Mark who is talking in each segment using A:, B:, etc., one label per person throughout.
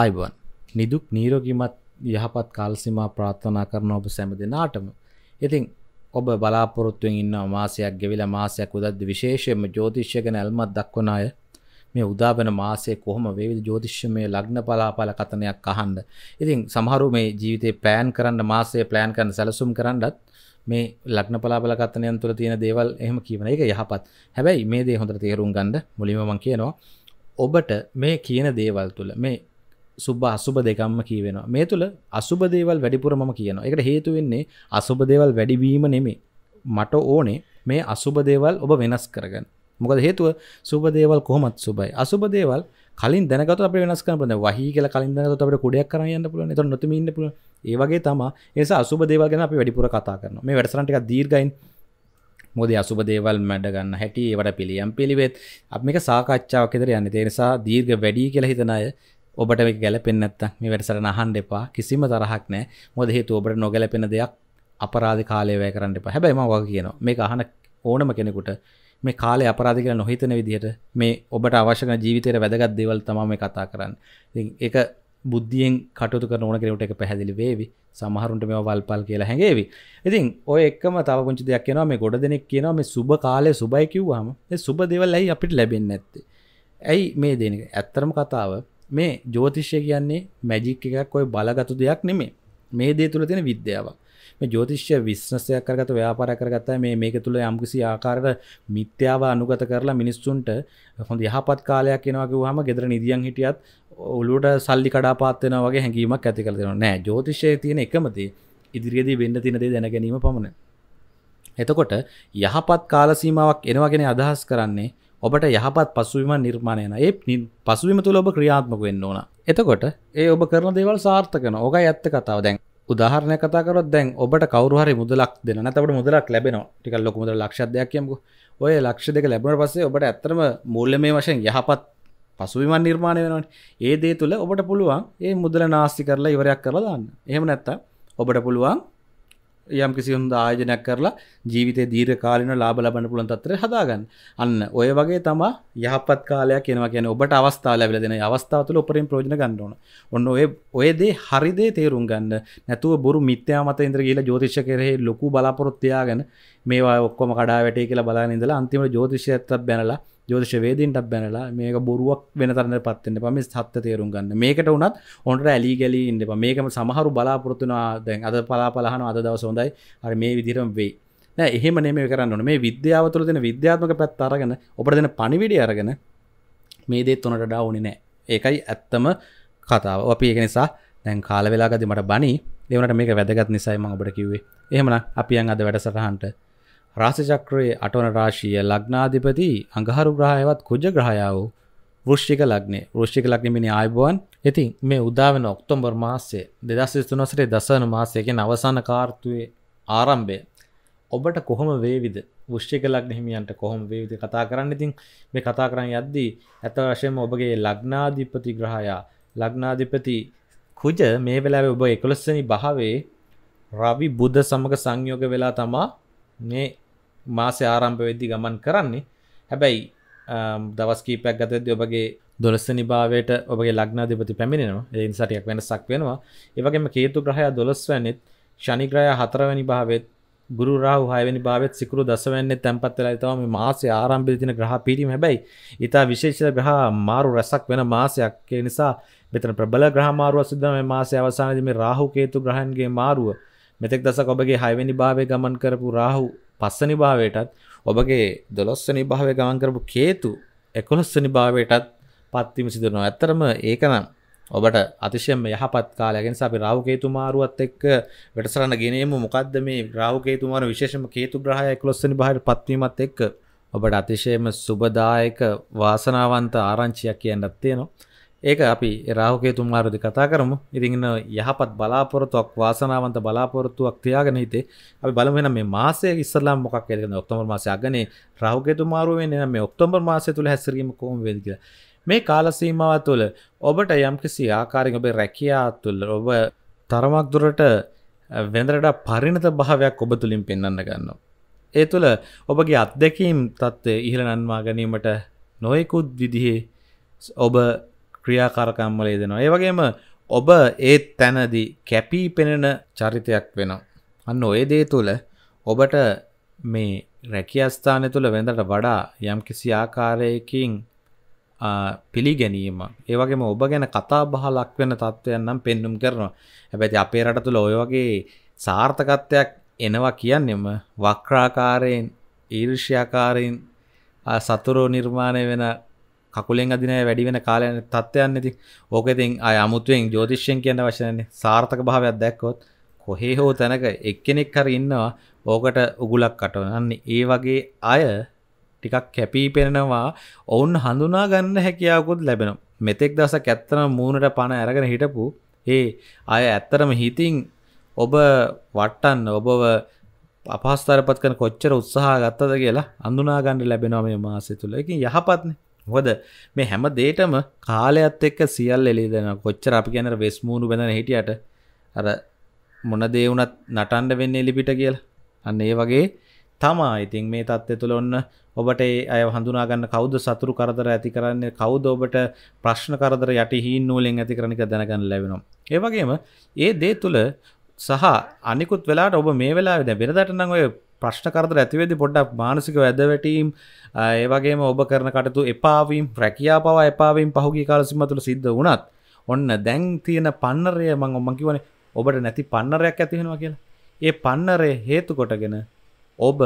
A: අයිබන් නිදුක් නීරෝගිමත් යහපත් කාල්සිමා ප්‍රාත්ථනා කරන ඔබ සැම දෙනාටම ඉතින් ඔබ බලාපොරොත්තුවෙන් ඉන්න මාසයක් ගෙවිලා මාසයක් උදද්ද විශේෂයෙන්ම ජෝතිෂ්‍ය ගැන ඇල්මක් දක්වන අය මේ උදාවන මාසයේ කොහොම වේවිද ජෝතිෂ්‍යමය ලග්න පලාපල කතනයක් අහන්න. ඉතින් සමහරු මේ ජීවිතේ ප්ලෑන් කරන්න මාසය ප්ලෑන් කරන්න සැලසුම් කරන්නත් මේ ලග්න පලාපල කතනයන් තුළ තියෙන දේවල් එහෙම කියවන එක යහපත්. හැබැයි මේ දේ හොඳට තේරුම් ගන්න මුලින්ම මම කියනවා ඔබට මේ කියන දේවල් තුළ මේ සුබ අසුබ දෙකම්ම කියවෙන මේ තුළ අසුබ දේවල් වැඩිපුර ම කියන එකට හේතුවෙන්නේ අසුබ දේවල් වැඩිවීම නෙමේ මට ඕනේ මේ අසුබ දේවල් ඔබ වෙනස් කරගන්න මොකද හේතුව සුබ දේවල් කොහොමත් සුබයි අසුබ දේවල් කලින් දැනගත අප වෙනස් කරන වහහි කියල කලින් දැනගත අපට කුඩයක් කරන්න යන්න පුළුවන් එතන නොතම ඉන්න පුළුවන් ඒ වගේ තමා ඒස අසුබ දේවල් ගැන අපි වැඩිපුර කතා කරනවා මේ වැඩසටහන ටිකක් දීර්ඝයින් මොද අසුබ දේවල් මැඩ ගන්න හැටි ඒවට පිළියම් පිළිවෙත් අප මේක සාකච්ඡාවක් ඉදර යන්න තේනිසා දීර්ඝ වැඩි කියලා හිතන අය ඔබට මේ ගැලපෙන්නේ නැත්තම් මේ වැඩසටහන අහන්න එපා කිසිම තරහක් නැහැ මොකද හේතුව ඔබට නොගැලපෙන දෙයක් අපරාධ කාලය වැය කරන්න එපා හැබැයි මම වගේ කියනවා මේක අහන ඕනම කෙනෙකුට මේ කාලේ අපරාධ කියලා නොහිතන විදිහට මේ ඔබට අවශ්‍ය කරන ජීවිතේට වැදගත් දේවල් තමයි මේ කතා කරන්නේ ඉතින් ඒක බුද්ධියෙන් කටයුතු කරන ඕන කෙනෙකුට එක පැහැදිලි වේවි සමහරුන්ට මේවා වල්පල් කියලා හැඟේවි ඉතින් ඔය එක්කම තව පුංචි දෙයක් කියනවා මේ ගොඩ දෙනෙක් කියනවා මේ සුබ කාලය සුබයි කිව්වහම ඒ සුබ දේවල් ඇයි අපිට ලැබෙන්නේ නැත්තේ ඇයි මේ දෙන ඇත්තරම කතාව මේ ජෝතිෂ්‍ය කියන්නේ මැජික් එකක් ඔය බලගතු දෙයක් නෙමේ මේ දේ තුළ තියෙන විද්‍යාවක් මේ ජෝතිෂ්‍ය විශ්නසයක් කරගත ව්‍යාපාරයක් කරගත්තා මේ මේක තුල යම්කිසි ආකාරයක මිත්‍යාව අනුගත කරලා මිනිස්සුන්ට හොඳ යහපත් කාලයක් එනවා කිව්වහම ගෙදර නිදියන් හිටියත් ඔළුවට සල්ලි කඩාපාත් වෙනවා වගේ හැඟීමක් ඇති කරලා දෙනවා නෑ ජෝතිෂයේ තියෙන එකම දේ ඉදිරියේදී වෙන්න තියෙන දේ දැන ගැනීම පමණයි එතකොට යහපත් කාල සීමාවක් එනවා කියන අදහස් කරන්නේ ඔබට යහපත් පසුවීම නිර්මාණයන ඒ පසුවීම තුළ ඔබ ක්‍රියාත්මක වෙන්න ඕන එතකොට ඒ ඔබ කරන දේවල් සාර්ථකන ඕක ඇත්ත කතාව දැන් උදාහරණය කතාකරොත් දැන් ඔබට කවරුහරි මුදලක් දෙන නැතට මුදලක් ලැබෙන ටිකල් ලොක මුදල ලක්ෂදයක්යමක ඔය ලක්ෂ දෙක ලැබුණ පස්සේ ඔබට ඇත්තම මුල්ල මේ වශයෙන් යහපත් පසුවිමන් නිර්මාණය වෙනවන ඒ දේ තුළ ඔබට පුළුවන් ඒ මුදල නාස්ති කරලා ඉවරයක් කරලා දන්න එහෙම නැත්ත ඔබට පුළුවන් යම් කිසි හොඳ ආයෝජනයක් කරලා ජීවිතේ දීර්ඝ කාලින ලාභ ලබන්න පුළුවන් තත්ත්වයට හදාගන්න. අන්න ඔය වගේ තමයි යහපත් කාලයක් එනවා කියන්නේ ඔබට අවස්ථාව ලැබිලා දෙන. අවස්ථාව තුළ උපරිම ප්‍රයෝජන ගන්න ඕන. ඔන්න ඔය ඔය දේ හරි දේ තේරුම් ගන්න. නැතුව බොරු මිත්‍යා මත ඉඳලා ගිහලා ජ්‍යොතිෂ කෙරෙහි ලොකු බලාපොරොත්තු තියාගෙන මේවා ඔක්කොම කඩා වැටේ කියලා බලන ඉඳලා අන්තිමට ජ්‍යොතිෂයත් බැනලා ජෝතිෂවේදීන්ටක් බැනලා මේක බොරුවක් වෙන තරන්න පත්වෙන්න පම සත්ත තේරුම් ගන්න මේකට වනත් ඔොට ඇලි ගැලි ඉන්නප මේකම සමහරු බලාපොරත්තුනා දැන් අද පලා පලහන අද දවස හොඳයි අර මේ විදිරම් වේ එහෙම නෙම කරන්න මේ විද්‍යාවතුල දෙන විද්‍යාත්මක පැත් අරගෙන ඔපට දෙන පනිවිඩි අරගෙන මේ දේත් වොනට ඩාවනි නෑ ඒකයි ඇත්තම කතාව අපි ඒක නිසා දැන් කාල වෙලාගදි මට බනි එවනට මේක වැදගත් නිසයි මඟ ඔබට කිව්වේ එහෙමන අපි අන් අද වැඩසටහන්ට රාශිචක්‍රයේ අටවන රාශිය ලග්නාධිපති අඟහරු ග්‍රහයවත් කුජ ග්‍රහයා වූ වෘෂ්ටික ලග්නේ වෘෂ්ටික ලග්නේ මිනි ආයුබෝවන්. ඉතින් මේ උදා වෙන ඔක්තෝබර් මාසයේ 2023 සරේ දසවන මාසයේ කියන අවසාන කාර්තුවේ ආරම්භය ඔබට කොහොම වේවිද වෘෂ්ටික ලග්න හිමියන්ට කොහොම වේවිද කතා කරන්න ඉතින් මේ කතා කරන්න යද්දී ඇත්ත වශයෙන්ම ඔබගේ ලග්නාධිපති ග්‍රහයා ලග්නාධිපති කුජ මේ වෙලාවේ ඔබ 11 වෙනි භාවයේ රවි බුධ සමග සංයෝග වෙලා තමා මේ මාසය ආරම්භ වෙද්දි ගමන් කරන්නේ හැබැයි දවස් කීපයක් ගතද ඔබගේ දොලස්සනි භාවයට ඔබගේ ලක්නාධපති පැමිණෙනවා එයින් සටයක් වෙන සක් වෙනවා ඒවගේම කේතු ග්‍රහය දොළස්වැනිත් ශනිග්‍රය හතරවැනි භාවත් ගුරු රාහු හයවැනි භාවත් සිකුරු දසවැන්නේ තැන්පත් වෙලා තවම මාසය ආරම්භය දින ග්‍රහ පිරීම හැබැයි ඊතා විශේෂ ග්‍රහ මාරු රැසක් වෙන මාසයක් ඒ නිසා මෙතන ප්‍රබල ග්‍රහ මාරුව සිද්ධ වෙන මේ මාසයේ අවසානයේදී මේ රාහු කේතු ග්‍රහයන්ගේ මාරුව මෙතෙක් දසක ඔබගේ හයවැනි භාවයේ ගමන් කරපු රාහු පස්සනි භාවයටත් ඔබගේ දොළොස්ස නිභාවය ගමන් කරපු කේතු එකොළොස්ස නිභාවයටත් පත්තිම සිදුරනවා ඇත්තරම ඒකනම් ඔබට අතිශයම යහපත් කාලයගෙන් අපි රාහුකේතු මාරුවත් එක්ක වෙටසරන්න ගෙනීම මොකක්ද මේ රාහුකේතු මාරු විශේෂම කේතු ග්‍රහය 11 වෙනි භාවයට පත්වීමත් එක්ක ඔබට අතිශයම සුබදායක වාසනාවන්ත ආරංචියක් කියන්නත් තියෙනවා. ඒක අපි රාහුකේ තුන්වාරදි කතා කරමු ඉතින්න යහපත් බලාපොරොත්තුවක් වාසනාවන්ත බලාපොරොත්තුවක් තියාගෙන හිතේ අපි බලමු වෙන මේ මාසයේ ඉස්සරලා මොකක් වෙලද ඔක්තෝබර් මාසය අගනේ රාහුකේ තුමාරුව වෙන්නේ මේ ඔක්තෝබර් මාසය තුල හැසිරීම කොහොම වේද කියලා මේ කාල සීමාව තුළ ඔබට යම්කිසි ආකාරයක ඔබේ රැකියාව තුළ ඔබ තරමක් දුරට වෙන්දරට පරිණත භාවයක් ඔබ තුලින් පෙන්වන්න ගන්නවා ඒ තුළ ඔබගේ අත්දැකීම් තත්ත්වය ඉහළ නන්වා ගැනීමට නොයෙකුත් විදිහේ ඔබ ක්‍රියාකාරකම්වල යෙදෙනවා. ඒ වගේම ඔබ ඒ තැනදී කැපී පෙනෙන චරිතයක් වෙනවා. අන්න ඔය දේ තුළ ඔබට මේ රැකියස්ථානය තුළ වෙඳට වඩා යම් කිසි ආකාරයකින් පිළිගැනීම ඒවගේම ඔබ ගැන කතා බහලක් වෙන තත්ත්වයන් නම් පෙන්නුම් කරනවා. හැබැති අපේ රට තුළ ඔය වගේ සාර්ථකත්වයක් එනවා කියන්නෙම වක්‍රාකාරයෙන් ඊර්ෂ්‍යාකාරයෙන් සතුරෝ නිර්මාණය වෙන කකුලෙන් අදින වැඩි වෙන කාලයන තත්ත්වයන් ඉතින් ඕක ඉතින් අය අමුතුවෙන් ජෝතිෂ්‍යයෙන් කියන්න අවශ්‍යන්නේ සාර්ථක භාවයක් දැක්කොත් කොහේ හෝ තැනක එක්කෙනෙක් හරි ඉන්නවා ඕකට උගුලක් කටවනන්නේ ඒ වගේ අය ටිකක් කැපී පෙනෙනවා ඔවුන් හඳුනා ගන්න හැකියාවකුත් ලැබෙනවා මෙතෙක් දවසක් ඇත්තටම මූණට පණ අරගෙන හිටපු ඒ අය ඇත්තටම හිතින් ඔබ වට්ටන්න ඔබව අපහස්තරපත් කරන කොච්චර උත්සාහ ගත්තද කියලා අඳුනා ගන්න ලැබෙනවා මේ මාසය තුල. ඒකෙන් යහපත්නේ. හොද මේ හැම දේටම කාලයත් එක්ක සියල් එලි දෙෙන කොච්චර අපි ගැනර වෙස්මූුණු බැඳන හිටියට අර මොන දේවුනත් නටන්ඩ වෙන්න එලිපිට කියල අන්න ඒ වගේ තමා ඉතින් මේ තත්ත්ය තුළ ඔන්න ඔබට අය හඳුනාගන්න කෞද සතුරු කරදර ඇති කරන්න කෞද ඔබට ප්‍රශ්න කරදර යට හින් නූලෙන් ඇති කරනික දැනගන්න ලැබෙනවා ඒවගේම ඒ දේ තුළ සහ අනිකුත් වෙලාට ඔබ මේ වෙලා වෙන බෙනදටනං ඔය ප්‍රශ්න කරදර ඇතිවෙදි පොඩ්ඩක් මානසික වැදවැටීම් ඒවගේ ඔබ කරන කටතු එපාවීම් ප්‍රැකයා පව එපාවීම් පහුගේ කාලසිම තුළ සිද්ධ වනත් ඔන්න දැන් තියෙන පන්නරය මං ඔම්මකිවන ඔබට නැති පන්නරයක් ඇතිහෙනවා කියලා ඒ පන්නරය හේතු කොටගෙන ඔබ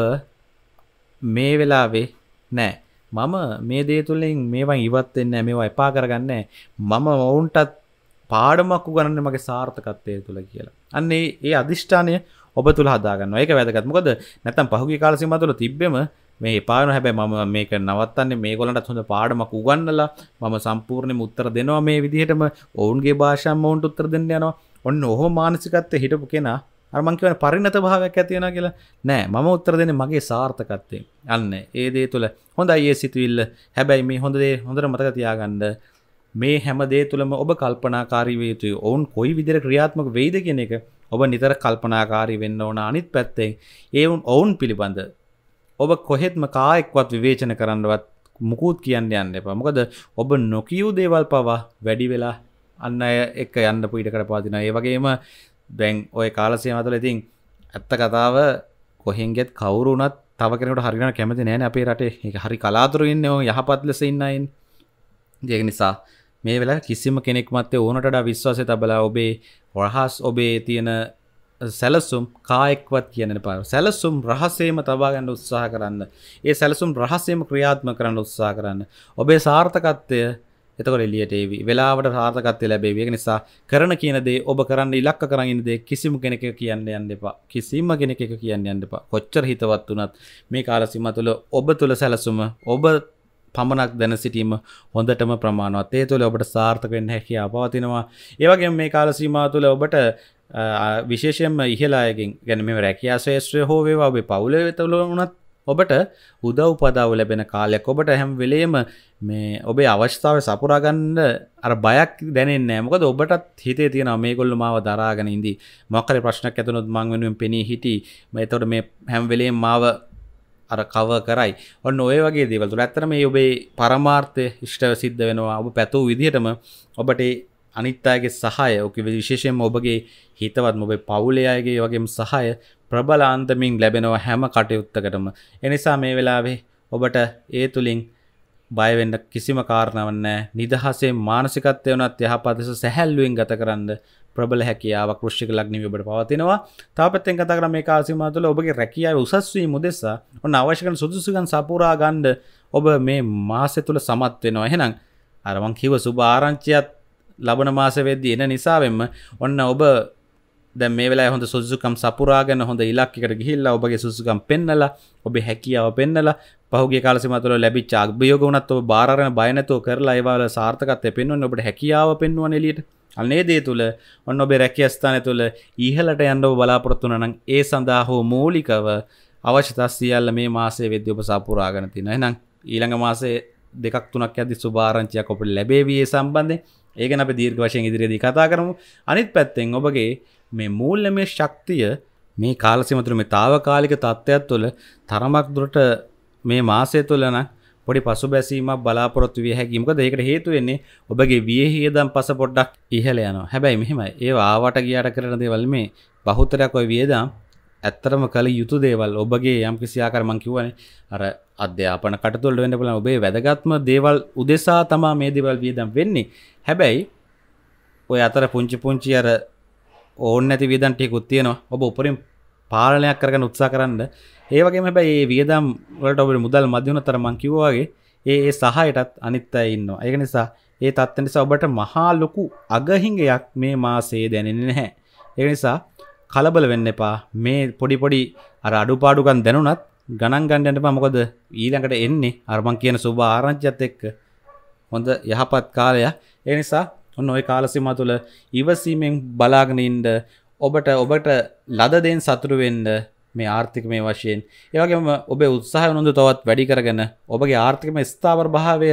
A: මේ වෙලාවේ නෑ මම මේ දේ තුළින් මේවා ඉවත්වෙන්න මේවා එපා කරගන්න මම ඔවුන්ටත් පාඩමක්කු ගණන්න මගේ සාර්ථකත්වය තුළ කියලා අන්නේ ඒ අධිෂ්ඨානය ඔබ තුළ හදාගන්න ඒක වැදගත්මකොද නැතම් පහුගේ කාලසිම තුළ තිබ්බෙම මේ පාන හැබැ ම මේක නවත්තන්නේ මේ ගොලට හොඳ පාඩමක් උගන්නලා මම සම්පූර්ණය මුත්තර දෙනවා මේ විදිහටම ඔවුන්ගේ භාෂම් ඔවුන්ට උත්තර දෙන්න යනවා ඔන්න ඔහෝ මානසිකත්වය හිටපු කෙනා අර්මංකිවන පරිණත භාවයක් ඇතියෙන කියලා නෑ මම උත්තර දෙන මගේ සාර්ථකත්තේ අන්න ඒදේ තුළ හොඳ ඒ සිතුවිල්ල හැබැයි මේ හොඳදේ හොඳර මතකතියාගන්න මේ හැම දේ තුළම ඔබ කල්පනාකාරීවේතුයි ඔවුන් කොයි විදිර ක්‍රියාත්මක වෙයිද කියෙන එක ඔබ නිතර කල්පනාකාරී වෙන්න ඕන අනිත් පැත්තෙන් ඒවුන් ඔවුන් පිළිබඳ ඔබ කොහෙත්ම කායෙක්වත් විවේචන කරන්නවත් මුකුත් කියන්න යන්න එපා මොකද ඔබ නොකියූ දේවල් පවා වැඩි වෙලා අන්න අය එක්ක යන්න පීට කරපාතින ඒ වගේම දැන් ඔය කාලසය මතල ඉතින් ඇත්ත කතාව කොහෙන්ගෙත් කවුරුනත් තව කෙනට හරිගන කැමති නෑන අපේ රටේ හරි කලාතුරු ඉන්න යහපත් ලෙස ඉන්නයින් දෙක නිසා මේ වෙලා කිසිම කෙනෙක් මත්තේ ඕනට විශ්වාසය තබලා ඔබේ වරහස් ඔබේ තියෙන සැලසුම් කායෙක්වත් කියන පාර සැලසුම් රහසේම තබාගන්න උත්සාහ කරන්න ඒ සැලසුම් රහසේම ක්‍රියාත්ම කරන්න උත්සාහ කරන්න ඔබේ සාර්ථකත්වය එතකොට එලියට ඒවි වෙලාවට සාර්ථකත්වය ලැබේවි ඒක නිසා කරන කියන දේ ඔබ කරන්න ඉලක්ක කරන් ඉන්න දේ කිසිම කෙනෙක් කියන්න යන්න එපා කිසිම කෙනෙක් එක කියන්න යන්න එපා කොච්චර හිතවත් වුණත් මේ කාල සීමා තුළ ඔබ තුළ සැලසුම ඔබ පමණක් දැන සිටීම හොඳටම ප්‍රමාණවත් ඒ තුළ ඔබට සාර්ථකෙන් හැකියා පවතිනවා ඒවගේ මේ කාලසීම තුළ ඔබට විශේෂයෙන්ම ඉහලායකින් ගැනීම රැකයා ශේෂත්‍රය හෝවේවා ඔබේ පවුල වෙතවල වනත් ඔබට උදව් පදාව ලැබෙන කාලයක් ඔබට හැම් වෙලේම මේ ඔබේ අවශ්‍යතාව සපුරාගන්න අර බයක් දැනෙන්න මොකද ඔබටත් හිතේ තියෙන මේගොල්ලු මාව දරාගෙන ඉදී මොකර ප්‍රශ්නක් ඇතනොත් මං වෙනුවෙන් පෙනී හිටි මතවට මේ හැම් වෙලේ මාව අර කව කරයි ඔන්න ඔය වගේ දේවල් තුළ ඇත්තට මේ ඔබේ පරමාර්ථය ඉෂ්ට සිද්ධ වෙනවා ඔබ පැතූ විදිහටම ඔබට අනිත් අයගේ සහාය ඔක විශේෂයෙන්ම ඔබගේ හිතවත් ඔබේ පවුලේ අයගේ වගේම සහාය ප්‍රබලාන්තමින් ලැබෙනවා හැම කටයුත්තකටම එනිසා මේ වෙලාවේ ඔබට ඒ තුලින් බයවෙන්න කිසිම කාරණවන්නෑ නිදහසේ මානසිකත්වය වනත් යහපදස සැහැල්ලුවෙන් ගත කරන්න ප්‍රබල හැකියාව කෘෂ්ික ලක්නි ඔබට පවතිනවා තාපත්තෙන් කතා කරම මේ කාසිමතුල ඔබගේ රැකියාව උසස්වී මුදෙසා ඔන්න අවශ්‍යකන සුදුසුකන් සපුරා ගණ්ඩ ඔබ මේ මාසය තුළ සමත් වෙනවා එහෙනම් අරමං කිව සුභ ආරංචියත් ලබන මාසවෙද්දී එන නිසාවෙන්ම ඔන්න ඔබ දැ මේ වෙලා හොඳ සුසුකම් සපුරාගෙන හොඳ ඉලක්කට ගිහිල්ලා ඔබගේ සුසුකම් පෙන්නලා ඔබේ හැකියාව පෙන්නලා පහුගේ කාලසිමතුල ලැබි චාක්භියෝග වනත් ඔ භාරණ බයනතෝ කරලා ඒවාල සාර්ථකත්ය පෙන්වන්න ඔබට හැකියාව පෙන්වන එලියට අනේ දේ තුළ ඔන්න ඔබේ රැකියස්ථානය තුළ ඉහලට යන්නව බලාපොරොත්තුනනං ඒ සඳහා හෝ මූලිකව අවශ්‍යතස් සියල්ල මේ මාසේ වෙද්‍ය ඔබ සපුරාගෙන තින එනම් ඊළඟ මාසේ දෙකක් තුනක් ඇදි සුභාරංචයක් ඔපට ලැබේවයේ සම්බන්ධය ඒකන අප දීර්ඝ වශයෙන් ඉදිරියේදී කතා කරමු අනිත් පැත්තෙන් ඔබගේ මේ මූල්ලමය ශක්තිය මේ කාලසිමතුර මේ තාවකාලික තත්ත්වයක් තුළ තරමක් දුරට මේ මාසය තුළන පොඩි පසු බැසීමක් බලාපොරොත්තු විය හැකි මොකද ඒකට හේතු වෙන්නේ ඔබගේ වියහියදම් පස පොඩ්ඩක් ඉහළ යනවා. හැබැයි මෙහෙමයි. ඒව ආවට ගියාට කරන දේවල් මේ බහුතරයක් ওই වියදම් ඇත්තරම කළ යුතු දේවල් ඔබගේ යම් කිසි ආකාරමං කිව්වනේ අර අධ්‍යාපන කටතොල්ට වෙන්න පුළුවන් ඔබේ වැදගත්ම දේවල් උදෙසා තමයි මේ දේවල් වියදම් වෙන්නේ. හැබැයි ඔය අතර පුංචි පුංචි අර ඕන්න ඇති වියදන්ටයකුත් තියෙනවා ඔබ උපරින් පාලනයක් කරගන්න උත්සා කරන්න ඒවගේ හැබැයි ඒ වියදම් වලට ඔබට මුදල් මධ්‍යුණ තර මංකිවවාගේ ඒ සහයටත් අනිත් අය ඉන්න ඒක නිසා ඒ තත්ත නිසා ඔබට මහා ලොකු අගහිංගයක් මේ මාසේ දැනෙන නැහැ ඒ නිසා කලබල වෙන්න එපා මේ පොඩි පොඩි අර අඩුපාඩුකන් දැනුනත් ගණන් ගණ්ඩට පමකොද ඊළඟට එන්නේ අර්මං කියන සුභ ආරංචියත් එක්ක හොඳ යහපත් කාලයක් ඒ නිසා ඔන්න ඔය කාලසිම තුළ ඉවසීමෙන් බලාගෙනඉන්ඩ ඔබට ඔබට ලදදෙන් සතුරුවෙන්ඩ මේ ආර්ථික මේ වශයෙන් ඒවගේම ඔබේ උත්සාහ නොඳ තවත් වැඩි කරගන්න ඔබගේ ආර්ථිකම ස්ථාවර භාවය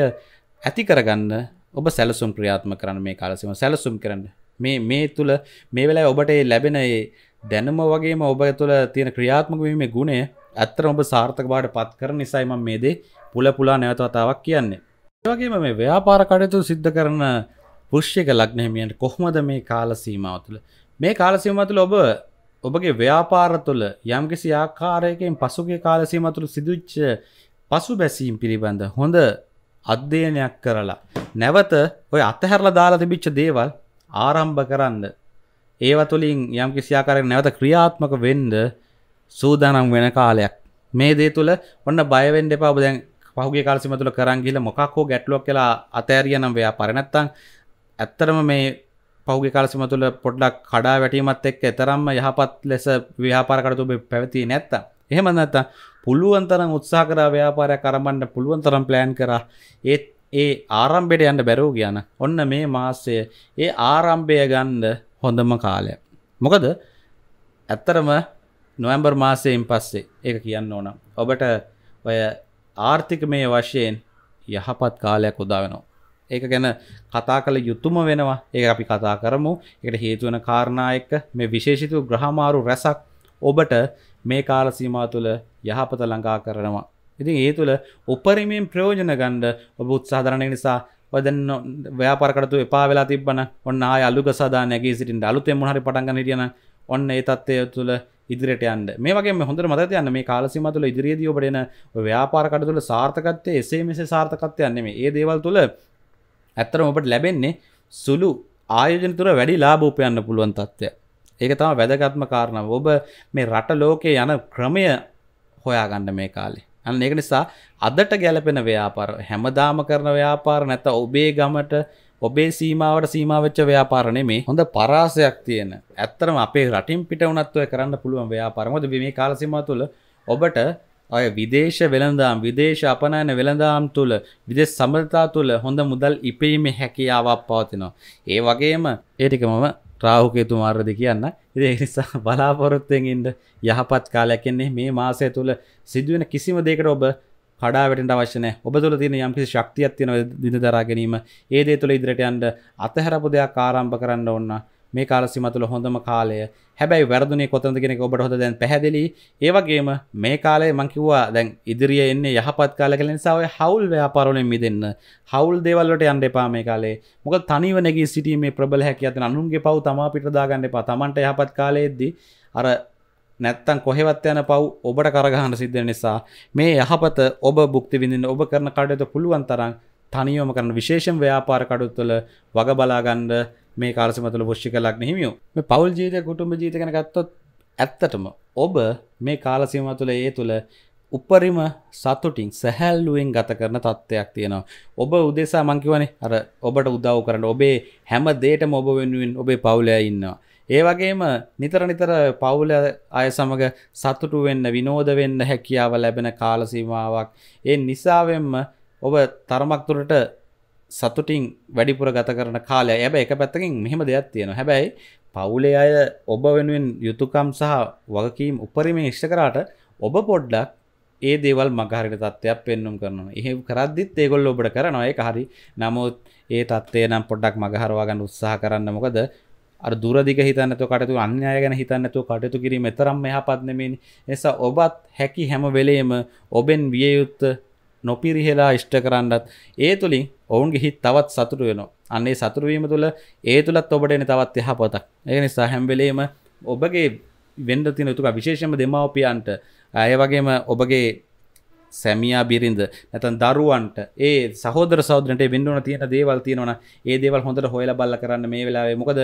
A: ඇති කරගන්න ඔබ සැලසුම් ප්‍රියාත්ම කරන්න මේ කාලසිම සැලසුම් කරන්න මේ මේ තුළ මේ වෙලා ඔබට ලැබෙන දැනම වගේම ඔබ තුළ තියෙන ක්‍රියාත්මකවීමේ ගුණේ ඇත්තර ඔබ සාර්ථක බාට පත් කර නිසයි මම මේ දේ පුල පුලා නැවතවතාවක් කියන්නේ. ඒවගේම මේ ව්‍යාපාර කටයුතු සිද්ධ කරන පුෂ්‍යක ලග්නහිමියන්ට කොහොමද මේ කාලසීමාව තුළ මේ කාලසීමාව තුළ ඔබ ඔබගේ ව්‍යාපාර තුළ යම්කිසි ආකාරයකින් පසුගිය කාලසීමාව තුළ සිදුච්ච පසුබැසීම් පිළිබඳ හොඳ අධ්‍යයනයක් කරලා නැවත ඔය අතහැරලා දාලා තිබිච්ච දේවල් ආරම්භ කරන්න ඒව තුළින් යම්කිසි ආකාරයෙන් නැවත ක්‍රියාත්මක වෙන්න සූදානම් වෙන කාලයක් මේ දේ තුළ ඔන්න බය වෙන්න එපා ඔබ දැන් පහුගිය කාලසීමාව තුළ කරන් ගිහලා මොකක් හෝ ගැටලුවක් කියලා අතෑරියා නම් ව්‍යාපාරේ නැත්තම් ඇත්තරම මේ පෞග කාලසිම තුළ පොඩ්ඩක් කඩා වැටීමත් එක් එතරම්ම යහපත් ලෙස ව්‍යාපාරකරතු පැවති නැත්ත. එහෙම නැත පුළුවන්තරම් උත්සා කර ව්‍යාපාරය කරමන්න පුළුවන්තරම් ප්ලෑන් කර ඒත් ඒ ආරම්භෙට යන්න බැරෝ කියන ඔන්න මේ මාස්සය ඒ ආරම්භය ගන්ද හොඳම කාලය. මොකද ඇත්තරම නොවම්බර් මාසයෙන් පස්සේ ඒ කියන්න ඕනම්. ඔබට ඔය ආර්ථික මේ වශයෙන් යහපත් කාලයක් උදා වෙනවා. ඒක ගැන කතා කළ යුතුම වෙනවා ඒ අපි කතා කරමු එකට හේතුවන කාරණායක මේ විශේෂිතු ග්‍රහමාරු රැසක් ඔබට මේ කාල සීමා තුළ යහපත ළඟා කරනවා ඉතින් ඒ තුළ උපරිමෙන් ප්‍රයෝජන ගණ්ඩ ඔබ උත්සාධරණය නිසා වදන්න ව්‍යාපරකටතු එපා වෙලා තිබන ඔන්න අල්ලු සදා නැගේ සිටින් අලුතෙ මහරි පටන්ග නිටියන ඔන්න ඒ තත්වය තුළ ඉදිරිට යන්න මේගේ හොඳ මත යන්න මේ කාලසිම තුළ ඉදිරියේදී ඔබටන ව්‍යාපාරකට තුළ සාර්ථකත්වය එසේ මෙසේ සාර්ථකත්වයන්නේ මේ ඒ දේවල් තුළ ඇත්තරම ඔබට ලැබෙන්නේ සුළු ආයෝජන තුර වැඩි ලාභූපයන්න පුළුවන් තත්ත්වය ඒක තම වැදගත්ම කාරණාව ඔබ මේ රට ලෝකයේ යන ක්‍රමය හොයාගන්න මේ කාලේ අන්න ඒක නිසා අදට ගැලපෙන ව්‍යාපාර හැමදාම කරන ව්‍යාපාර නැත ඔබේ ගමට ඔබේ සීමාවට සීමාවච්ච ව්‍යාපාරණය මේ හොඳ පරාසයක් තියෙන ඇත්තරම අපේ රටින් පිට උනත්වය කරන්න පුළුවන් ව්‍යාපාරමොද මේ කාලසිම තුළ ඔබට ඔය විදේශ වෙළඳම් විදේශ අපනයන වෙළඳාම් තුළ විදෙස් සමරතා තුළ හොඳ මුදල් ඉපීම හැකියාවක් පවතිනවා. ඒ වගේම ඒටික මම රාහුකේතු මාර්ද කියන්න ඉදේ නිසා බලාපොරොත්තයෙන්ඉන්ට යහපත් කාලයක්කෙන්නේ මේ මාසය තුළ සිදුවෙන කිසිම දෙකට ඔබ කඩාවට අවශන ඔබ තුළ තින යම්කිසි ශක්තියක් තියෙන දින දරා ගැනීම ඒ දේ තුළ ඉදිරට අන්ට අතහැරපු දෙයක් ආරම්භ කරන්න ඔන්න මේ කාලසි මතුළ හොඳම කාලය හැබැයි වැරදුනේ කොතඳගෙන ඔබට හොඳ දැන් පැහැදිලි ඒවගේම මේ කාලේ මංකිවවා දැන් ඉදිරිිය එන්නේ යහපත් කාල කලින් සාවය හවුල් ව්‍යාපාරණෙන් මිදන්න හවුල් දෙවල්ලට අන්ඩ එපා මේ කාලේ මොක තනිවනගේ සිටීමේ ප්‍රබල හැකි අතන අනුන්ගේ පව් තමා පිටදාගන්න එපා තමන්ට යහපත් කාලයේදී අර නැත්තන් කොහෙවත් යන පව් ඔබට කරගහන්න සිද්ධ නිසා මේ යහපත ඔබ බුක්ති විඳින්න ඔබ කරන කඩයුතු පුළුවන් තරම් තනියම කරන විශේෂම් ව්‍යාපාර කඩුත්වල වග බලාගන්න මේ කාරසමතුල පුෂ්ි කලක් නහිමියෝ මේ පවල් ජීත කුටුම්ඹ ජීතකන ගත්තොත් ඇත්තටම ඔබ මේ කාලසීම තුළ ඒ තුළ උපරිම සතුටින් සැහැල්ලුවෙන් ගත කරන තත්ත්වයක් තියෙනවා. ඔබ උදෙසා මංකිවනේ අර ඔබට උදව් කරන්න ඔබේ හැම දේටම ඔබ වෙනුවෙන් ඔබේ පවුලය ඉන්නවා. ඒ වගේම නිතර නිතර පවුල අය සමඟ සතුටු වෙන්න විනෝද වෙන්න හැකියාව ලැබෙන කාලසීමාවක්. ඒ නිසාවෙන්ම ඔබ තරමක් තුරට සතුටින් වැඩිපුර ගත කරන කාලය ඇබ එක පැත්තකින් මෙහෙම දෙයක් තියෙන හැබැයි පවුලේ අය ඔබ වෙනුවෙන් යුතුකම් සහ වගකීම් උපරිම ෂ්ට කරාට ඔබ පොඩ්ඩක් ඒ දේවල් මගහරිට තත්ත්වයක් පෙන්නුම් කරනවා එහෙ කරද්දිත් ඒගොල්ල ඔබට කරනවාඒ හරි නමුත් ඒ තත්වේ නම් පොඩ්ඩක් මගහරවාගන්න උත්සාහ කරන්න මොකද දුරදික හිතන්නතු කටතු අන්‍යය ගැන හිතන්නතු කටයුතු කිරීම තරම් මෙහ පත්නමින් නිසා ඔබත් හැකි හැම වෙලේම ඔබෙන් වියයුත්ත නොපිරිහෙලා ඉෂ්ට කරන්නත් ඒ තුළින් ඔවුන්ගේ හිත් තවත් සතුරු වෙන අන්නේ සතුරුවීම තුළ ඒ තුළත් ඔබට එන තවත් යහපතක් ඒ නිසා හැම්බෙලේම ඔබගේ වෙන්ඩ තින තුක විශේෂම දෙමවපියන්ට ඇය වගේම ඔබගේ සැමියා බිරිඳ නැතන් දරුවන්ට ඒ සහෝදර සෞදරට බින්දුවන තියෙන දේවල් තියෙනවන ඒ දේවල් හොඳට හොයල බල්ල කරන්න මේ වෙලාවේ මොකද